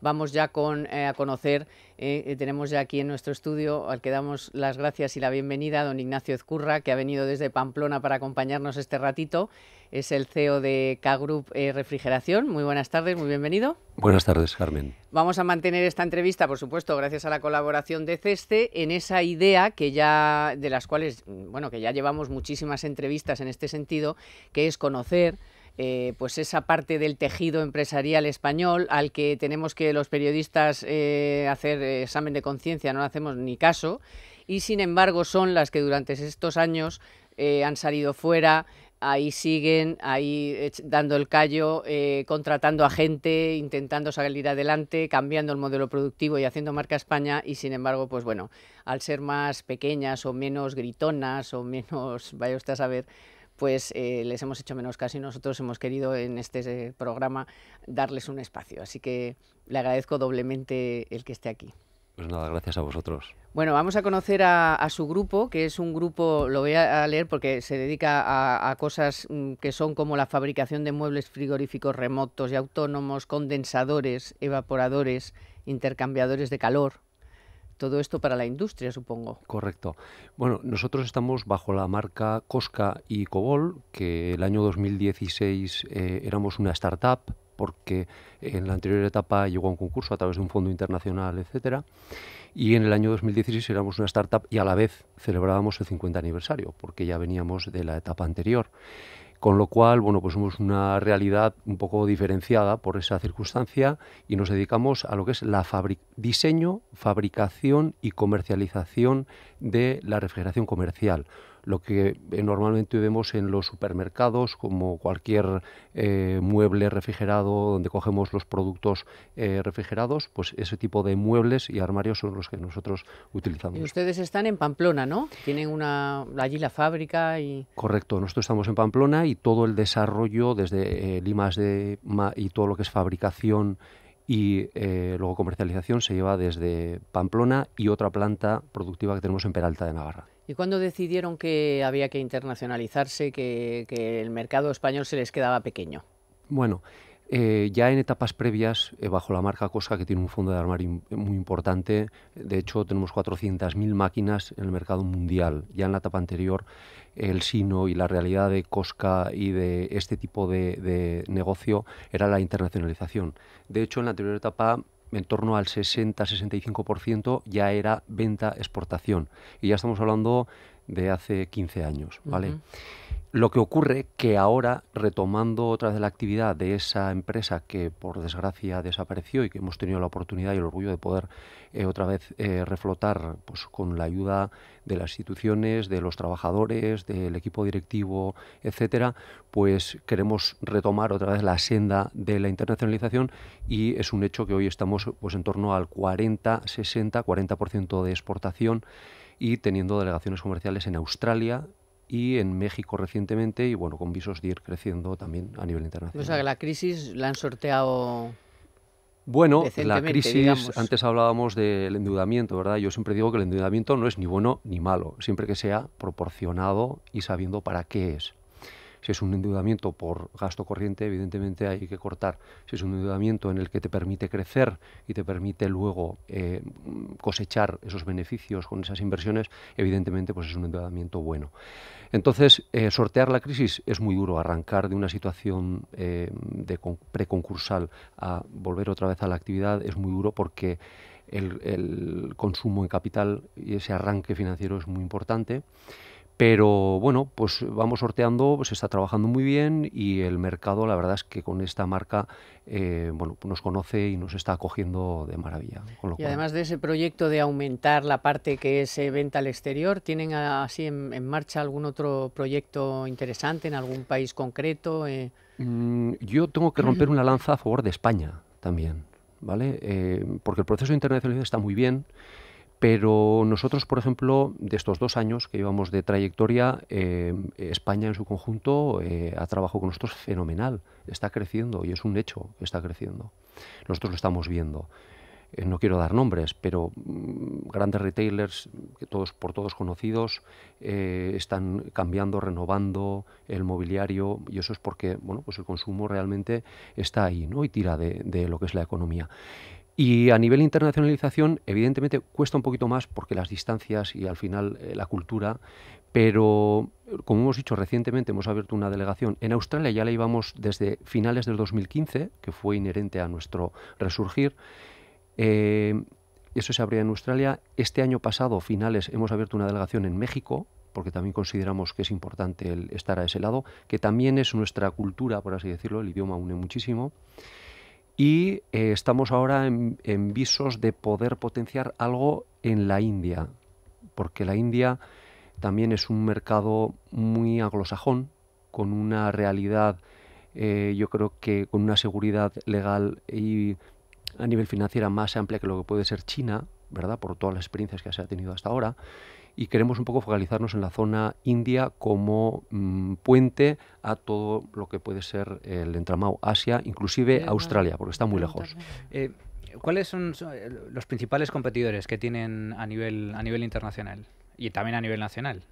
vamos ya eh, a conocer, eh, eh, tenemos ya aquí en nuestro estudio, al que damos las gracias y la bienvenida, a don Ignacio Ezcurra, que ha venido desde Pamplona para acompañarnos este ratito. Es el CEO de K-Group Refrigeración. Muy buenas tardes, muy bienvenido. Buenas tardes, Carmen. Vamos a mantener esta entrevista, por supuesto, gracias a la colaboración de CESTE, en esa idea que ya, de las cuales, mm, bueno, que ya llevamos muchísimas entrevistas en este sentido, que es conocer eh, pues esa parte del tejido empresarial español al que tenemos que los periodistas eh, hacer examen de conciencia, no hacemos ni caso, y sin embargo son las que durante estos años eh, han salido fuera, ahí siguen, ahí dando el callo, contratando a gente, intentando salir adelante, cambiando el modelo productivo y haciendo marca España y sin embargo, pues bueno, al ser más pequeñas o menos gritonas o menos, vaya usted a saber, pues eh, les hemos hecho menos caso y nosotros hemos querido en este eh, programa darles un espacio. Así que le agradezco doblemente el que esté aquí. Pues nada, gracias a vosotros. Bueno, vamos a conocer a, su grupo, que es un grupo, lo voy a leer porque se dedica a, cosas mm, que son como la fabricación de muebles frigoríficos remotos y autónomos, condensadores, evaporadores, intercambiadores de calor, todo esto para la industria, supongo. Correcto. Bueno, nosotros estamos bajo la marca Cosca y Cobol, que el año 2016 eh, éramos una startup porque en la anterior etapa llegó a un concurso a través de un fondo internacional, etcétera. Y en el año 2016 éramos una startup y a la vez celebrábamos el 50 aniversario, porque ya veníamos de la etapa anterior. Con lo cual, bueno, pues somos una realidad un poco diferenciada por esa circunstancia y nos dedicamos a lo que es la diseño, fabricación y comercialización de la refrigeración comercial lo que eh, normalmente vemos en los supermercados, como cualquier eh, mueble refrigerado donde cogemos los productos eh, refrigerados, pues ese tipo de muebles y armarios son los que nosotros utilizamos. Y ustedes están en Pamplona, ¿no? Tienen una allí la fábrica y... Correcto, nosotros estamos en Pamplona y todo el desarrollo desde Limas de y todo lo que es fabricación y luego comercialización se lleva desde Pamplona y otra planta productiva que tenemos en Peralta de Navarra. ¿Y cuándo decidieron que había que internacionalizarse, que, el mercado español se les quedaba pequeño? Bueno, eh, ya en etapas previas, eh, bajo la marca Cosca, que tiene un fondo de armario eh, muy importante, de hecho tenemos 400.000 máquinas en el mercado mundial. Ya en la etapa anterior, el sino y la realidad de Cosca y de este tipo de, de negocio era la internacionalización. De hecho, en la anterior etapa en torno al 60-65% ya era venta-exportación. Y ya estamos hablando de hace 15 años, ¿vale? Lo que ocurre que ahora, retomando otra vez la actividad de esa empresa que por desgracia desapareció y que hemos tenido la oportunidad y el orgullo de poder eh, otra vez eh, reflotar pues, con la ayuda de las instituciones, de los trabajadores, del equipo directivo, etcétera, pues queremos retomar otra vez la senda de la internacionalización y es un hecho que hoy estamos pues, en torno al 40, 60, 40% de exportación y teniendo delegaciones comerciales en Australia y en México recientemente y bueno, con visos de ir creciendo también a nivel internacional. O sea, que la crisis la han sorteado bueno, la crisis, antes hablábamos del endeudamiento, ¿verdad? Yo siempre digo que el endeudamiento no es ni bueno ni malo, siempre que sea proporcionado y sabiendo para qué es. Si es un endeudamiento por gasto corriente, evidentemente hay que cortar. Si es un endeudamiento en el que te permite crecer y te permite luego eh, cosechar esos beneficios con esas inversiones, evidentemente pues es un endeudamiento bueno. Entonces, eh, sortear la crisis es muy duro. Arrancar de una situación eh, de preconcursal a volver otra vez a la actividad es muy duro porque el, consumo en capital y ese arranque financiero es muy importante. Pero bueno, pues vamos sorteando, se pues está trabajando muy bien y el mercado, la verdad es que con esta marca, eh, bueno, nos conoce y nos está acogiendo de maravilla. y además de ese proyecto de aumentar la parte que es eh, venta al exterior, ¿tienen así en, marcha algún otro proyecto interesante en algún país concreto? Eh, mm, yo tengo que romper una lanza a favor de España también, ¿vale? porque el proceso de internacionalización está muy bien. Pero nosotros, por ejemplo, de estos dos años que llevamos de trayectoria, eh, España en su conjunto eh, ha trabajado con nosotros fenomenal. Está creciendo y es un hecho que está creciendo. Nosotros lo estamos viendo. Eh, no quiero dar nombres, pero mm, grandes retailers, todos por todos conocidos, están cambiando, renovando el mobiliario y eso es porque bueno, pues el consumo realmente está ahí ¿no? y tira de lo que es la economía. Y a nivel internacionalización, evidentemente, cuesta un poquito más porque las distancias y al final eh, la cultura, pero como hemos dicho recientemente, hemos abierto una delegación. En Australia ya la íbamos desde finales del 2015, que fue inherente a nuestro resurgir. Eh, eso se abría en Australia. Este año pasado, finales, hemos abierto una delegación en México, porque también consideramos que es importante el estar a ese lado, que también es nuestra cultura, por así decirlo, el idioma une muchísimo y eh, estamos ahora en, visos de poder potenciar algo en la India, porque la India también es un mercado muy anglosajón, con una realidad, eh, yo creo que con una seguridad legal y a nivel financiera más amplia que lo que puede ser China, ¿verdad? Por todas las experiencias que se ha tenido hasta ahora y queremos un poco focalizarnos en la zona india como mm, puente a todo lo que puede ser el entramado Asia, inclusive Australia, porque está muy lejos. Eh, ¿Cuáles son eh, los principales competidores que tienen a nivel, a nivel internacional y también a nivel nacional?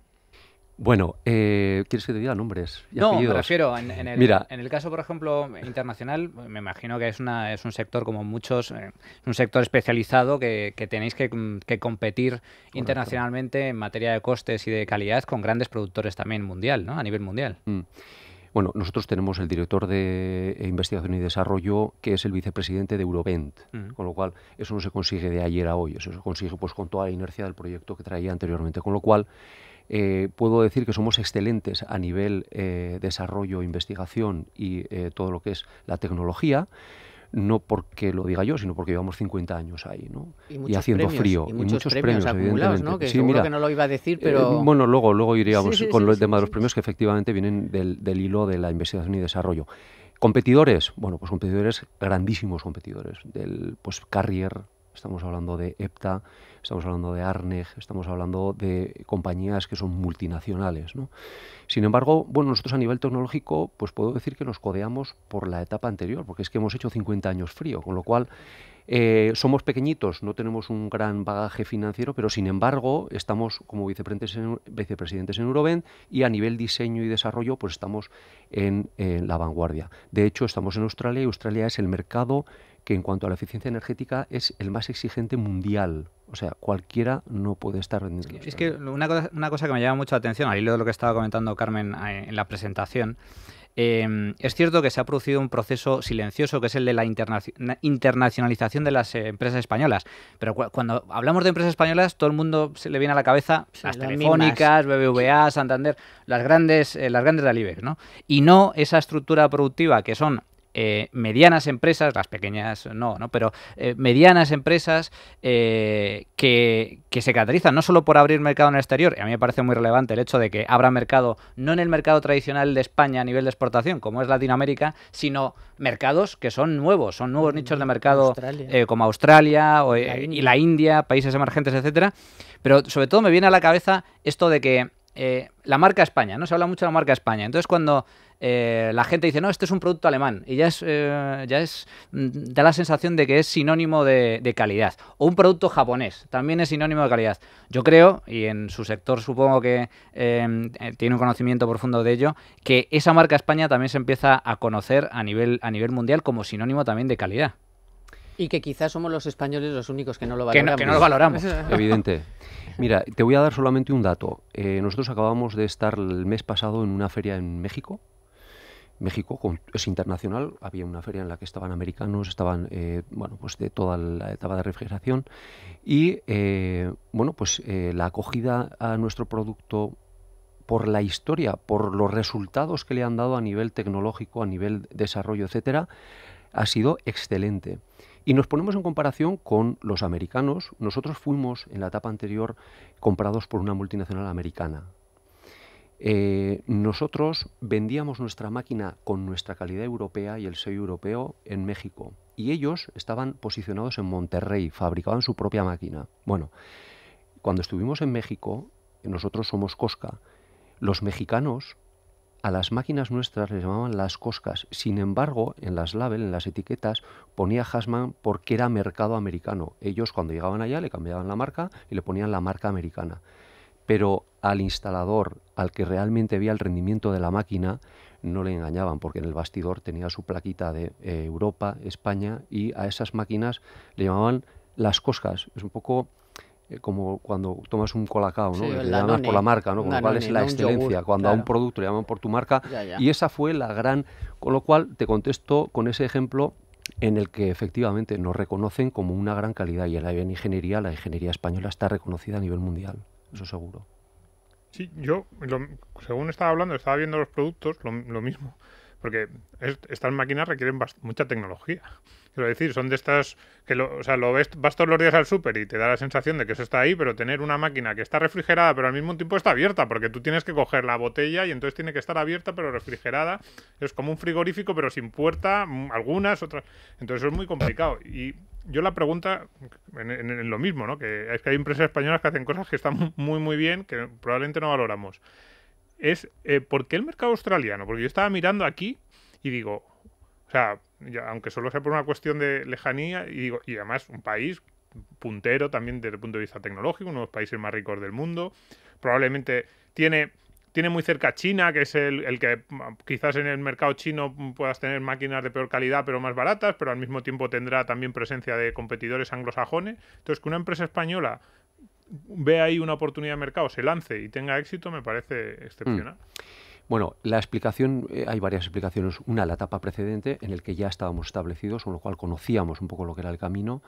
Bueno, eh, ¿quieres que te diga nombres? no, me refiero, en, el, Mira, en el caso, por ejemplo, internacional, me imagino que es, un sector como muchos, es eh, un sector especializado que, tenéis que, competir internacionalmente en materia de costes y de calidad con grandes productores también mundial, ¿no? A nivel mundial. Mm. Bueno, nosotros tenemos el director de investigación y desarrollo que es el vicepresidente de Eurovent, mm. con lo cual eso no se consigue de ayer a hoy, eso se consigue pues con toda la inercia del proyecto que traía anteriormente, con lo cual eh, puedo decir que somos excelentes a nivel eh, desarrollo, investigación y eh, todo lo que es la tecnología. No porque lo diga yo, sino porque llevamos 50 años ahí, ¿no? Y, haciendo frío. Y muchos, premios, acumulados, Que sí, mira, que no lo iba a decir, pero... bueno, luego, luego iríamos con el demás tema de los premios que efectivamente vienen del, del hilo de la investigación y desarrollo. ¿Competidores? Bueno, pues competidores, grandísimos competidores, del pues Carrier, estamos hablando de EPTA, estamos hablando de Arneg, estamos hablando de compañías que son multinacionales. Sin embargo, bueno, nosotros a nivel tecnológico, pues puedo decir que nos codeamos por la etapa anterior, porque es que hemos hecho 50 años frío, con lo cual eh, somos pequeñitos, no tenemos un gran bagaje financiero, pero sin embargo estamos como vicepresidentes en, vicepresidentes en y a nivel diseño y desarrollo pues estamos en, en la vanguardia. De hecho, estamos en Australia y Australia es el mercado que en cuanto a la eficiencia energética es el más exigente mundial. O sea, cualquiera no puede estar rendiendo. Es que una cosa, que me llama mucho la atención, al hilo de lo que estaba comentando Carmen eh, en la presentación, em, es cierto que se ha producido un proceso silencioso que es el de la internacionalización de las empresas españolas. Pero cuando hablamos de empresas españolas, todo el mundo se le viene a la cabeza las, telefónicas, BBVA, Santander, las grandes, eh, las grandes ¿no? Y no esa estructura productiva que son eh, medianas empresas, las pequeñas no, ¿no? pero eh, medianas empresas eh, que, se caracterizan no solo por abrir mercado en el exterior, y a mí me parece muy relevante el hecho de que abra mercado no en el mercado tradicional de España a nivel de exportación, como es Latinoamérica, sino mercados que son nuevos, son nuevos mm, nichos de mercado como Australia y la India, países emergentes, etcétera. Pero sobre todo me viene a la cabeza esto de que la marca España, ¿no? Se habla mucho de la marca España. Entonces cuando eh, la gente dice, no, este es un producto alemán. Y ya es, eh, ya es, mm, da la sensación de que es sinónimo de, calidad. O un producto japonés, también es sinónimo de calidad. Yo creo, y en su sector supongo que em, eh, tiene un conocimiento profundo de ello, que esa marca España también se empieza a conocer a nivel, a nivel mundial como sinónimo también de calidad. Y que quizás somos los españoles los únicos que no lo valoramos. no, lo valoramos. Evidente. Mira, te voy a dar solamente un dato. nosotros acabamos de estar el mes pasado en una feria en México México es internacional, había una feria en la que estaban americanos, estaban, eh, bueno, pues de toda la etapa de refrigeración y, eh, bueno, pues eh, la acogida a nuestro producto por la historia, por los resultados que le han dado a nivel tecnológico, a nivel desarrollo, etcétera, ha sido excelente. Y nos ponemos en comparación con los americanos. Nosotros fuimos en la etapa anterior comprados por una multinacional americana. Eh, nosotros vendíamos nuestra máquina con nuestra calidad europea y el sello europeo en México. Y ellos estaban posicionados en Monterrey, fabricaban su propia máquina. Bueno, cuando estuvimos en México, nosotros somos Cosca, los mexicanos a las máquinas nuestras les llamaban las coscas. Sin embargo, en las label, en las etiquetas, ponía Hasman porque era mercado americano. Ellos cuando llegaban allá le cambiaban la marca y le ponían la marca americana. Pero al instalador, al que realmente veía el rendimiento de la máquina, no le engañaban, porque en el bastidor tenía su plaquita de eh, Europa, España, y a esas máquinas le llamaban las coscas. Es un poco eh, como cuando tomas un colacao, ¿no? le llamas por la marca, ¿no? Con lo cual es la excelencia. cuando a un producto le llaman por tu marca. Y esa fue la gran... Con lo cual te contesto con ese ejemplo en el que efectivamente nos reconocen como una gran calidad y en la ingeniería, la ingeniería española está reconocida a nivel mundial, eso seguro. Sí, yo, según estaba hablando, estaba viendo los productos, lo, mismo. Porque estas máquinas requieren mucha tecnología. Es decir, son de estas que lo, ves, vas todos los días al súper y te da la sensación de que eso está ahí, pero tener una máquina que está refrigerada, pero al mismo tiempo está abierta, porque tú tienes que coger la botella y entonces tiene que estar abierta, pero refrigerada. Es como un frigorífico, pero sin puerta, mm, algunas, otras. Entonces es muy complicado. Y yo la pregunta, en, lo mismo, ¿no? Que es que hay empresas españolas que hacen cosas que están muy, muy bien, que probablemente no valoramos. Es, eh, ¿por qué el mercado australiano? Porque yo estaba mirando aquí y digo, o sea, aunque solo sea por una cuestión de lejanía y, además un país puntero también desde el punto de vista tecnológico, uno de los países más ricos del mundo, probablemente tiene tiene muy cerca China, que es el, que quizás en el mercado chino puedas tener máquinas de peor calidad pero más baratas, pero al mismo tiempo tendrá también presencia de competidores anglosajones. Entonces, que una empresa española ve ahí una oportunidad de mercado, se lance y tenga éxito, me parece mm. excepcional. Bueno, la explicación, eh, hay varias explicaciones. Una, la etapa precedente, en la que ya estábamos establecidos, con lo cual conocíamos un poco lo que era el camino.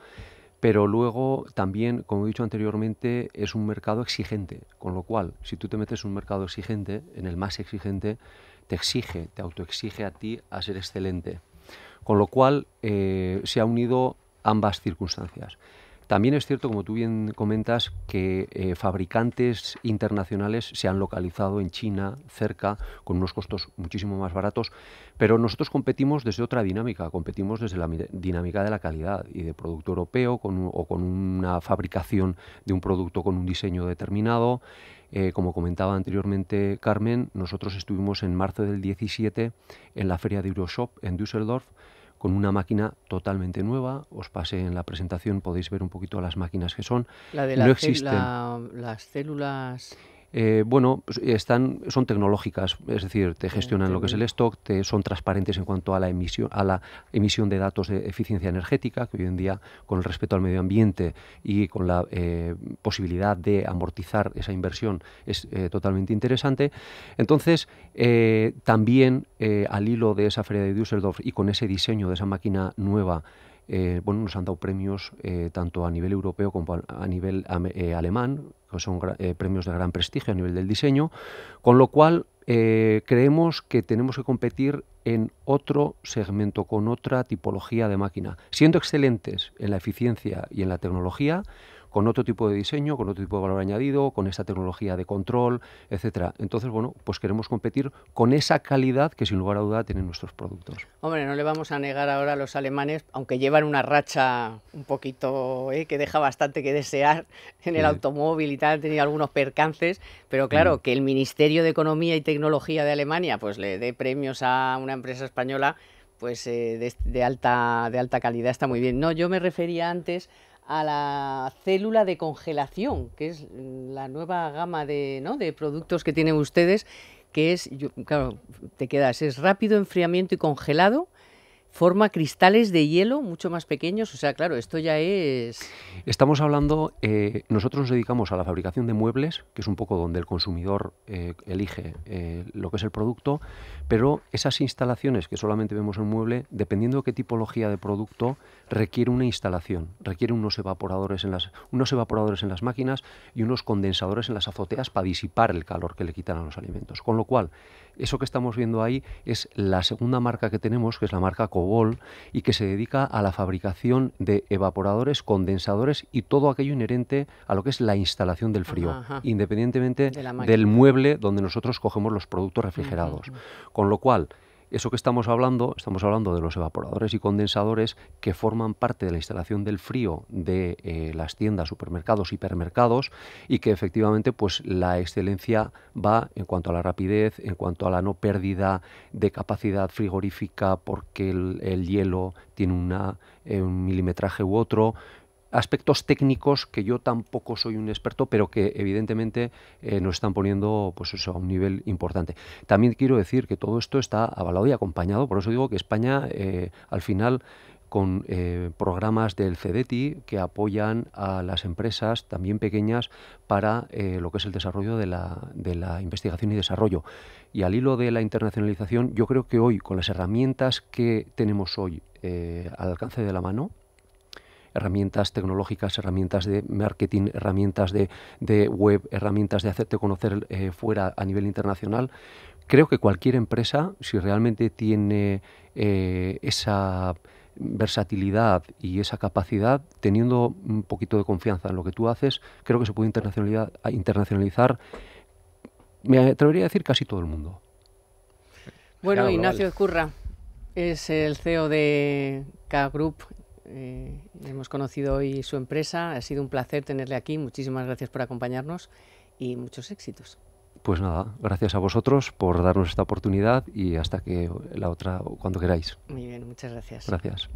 Pero luego también, como he dicho anteriormente, es un mercado exigente, con lo cual, si tú te metes en un mercado exigente, en el más exigente, te exige, te autoexige a ti a ser excelente. Con lo cual, eh, se ha unido ambas circunstancias. También es cierto, como tú bien comentas, que eh, fabricantes internacionales se han localizado en China, cerca, con unos costos muchísimo más baratos, pero nosotros competimos desde otra dinámica, competimos desde la dinámica de la calidad y de producto europeo o con una fabricación de un producto con un diseño determinado. Eh, como comentaba anteriormente Carmen, nosotros estuvimos en marzo del 17 en la feria de Euroshop en Düsseldorf con una máquina totalmente nueva. Os pasé en la presentación, podéis ver un poquito las máquinas que son. La de no existen. las células eh, bueno, pues, son tecnológicas, es decir, te gestionan lo que es el stock, te, son transparentes en cuanto a la, emisión, a la emisión de datos de eficiencia energética, que hoy en día, con el respeto al medio ambiente y con la eh, posibilidad de amortizar esa inversión, es eh, totalmente interesante. Entonces, también al hilo de esa feria de Düsseldorf y con ese diseño de esa máquina nueva, eh, bueno, nos han dado premios eh, tanto a nivel europeo como a nivel eh, alemán, que son premios de gran prestigio a nivel del diseño, con lo cual creemos que tenemos que competir en otro segmento, con otra tipología de máquina. Siendo excelentes en la eficiencia y en la tecnología, con otro tipo de diseño, con otro tipo de valor añadido, con esta tecnología de control, etcétera. Entonces, bueno, pues queremos competir con esa calidad que sin lugar a duda tienen nuestros productos. Hombre, no le vamos a negar ahora a los alemanes, aunque llevan una racha un poquito eh, que deja bastante que desear en el automóvil y tal, han tenido algunos percances, pero claro, mm. que el Ministerio de Economía y Tecnología de Alemania pues le dé premios a una empresa española pues eh, alta, de alta calidad está muy bien. No, yo me refería antes a la célula de congelación, que es la nueva gama de, productos que tienen ustedes, que es, claro, te quedas, es rápido enfriamiento y congelado, forma cristales de hielo mucho más pequeños. O sea, claro, esto ya es... Estamos hablando, eh, nosotros nos dedicamos a la fabricación de muebles, que es un poco donde el consumidor eh, elige eh, lo que es el producto, pero esas instalaciones que solamente vemos en mueble, dependiendo de qué tipología de producto, requiere una instalación, requiere unos evaporadores en las, unos evaporadores en las máquinas y unos condensadores en las azoteas para disipar el calor que le quitan a los alimentos. Con lo cual, eso que estamos viendo ahí es la segunda marca que tenemos, que es la marca y que se dedica a la fabricación de evaporadores, condensadores y todo aquello inherente a lo que es la instalación del frío, independientemente del mueble donde nosotros cogemos los productos refrigerados. Con lo cual, eso que estamos hablando, estamos hablando de los evaporadores y condensadores que forman parte de la instalación del frío de eh, las tiendas, supermercados, hipermercados y que efectivamente pues la excelencia va en cuanto a la rapidez, en cuanto a la no pérdida de capacidad frigorífica porque el, hielo tiene eh, un milimetraje u otro, aspectos técnicos que yo tampoco soy un experto, pero que evidentemente eh, nos están poniendo pues a un nivel importante. También quiero decir que todo esto está avalado y acompañado, por eso digo que España eh, al final con eh, programas del CEDETI que apoyan a las empresas, también pequeñas, para lo que es el desarrollo de la, investigación y desarrollo. Y al hilo de la internacionalización, yo creo que hoy, con las herramientas que tenemos hoy al alcance de la mano, herramientas tecnológicas, herramientas de marketing, herramientas de, web, herramientas de hacerte conocer eh, fuera a nivel internacional. Creo que cualquier empresa, si realmente tiene eh, esa versatilidad y esa capacidad, teniendo un poquito de confianza en lo que tú haces, creo que se puede internacionalizar, internacionalizar me atrevería a decir casi todo el mundo. Bueno, Ignacio Escurra es el CEO de K Group eh, hemos conocido hoy su empresa, ha sido un placer tenerle aquí, muchísimas gracias por acompañarnos y muchos éxitos. Pues nada, gracias a vosotros por darnos esta oportunidad y hasta que la otra, o cuando queráis. Muy bien, muchas gracias. Gracias.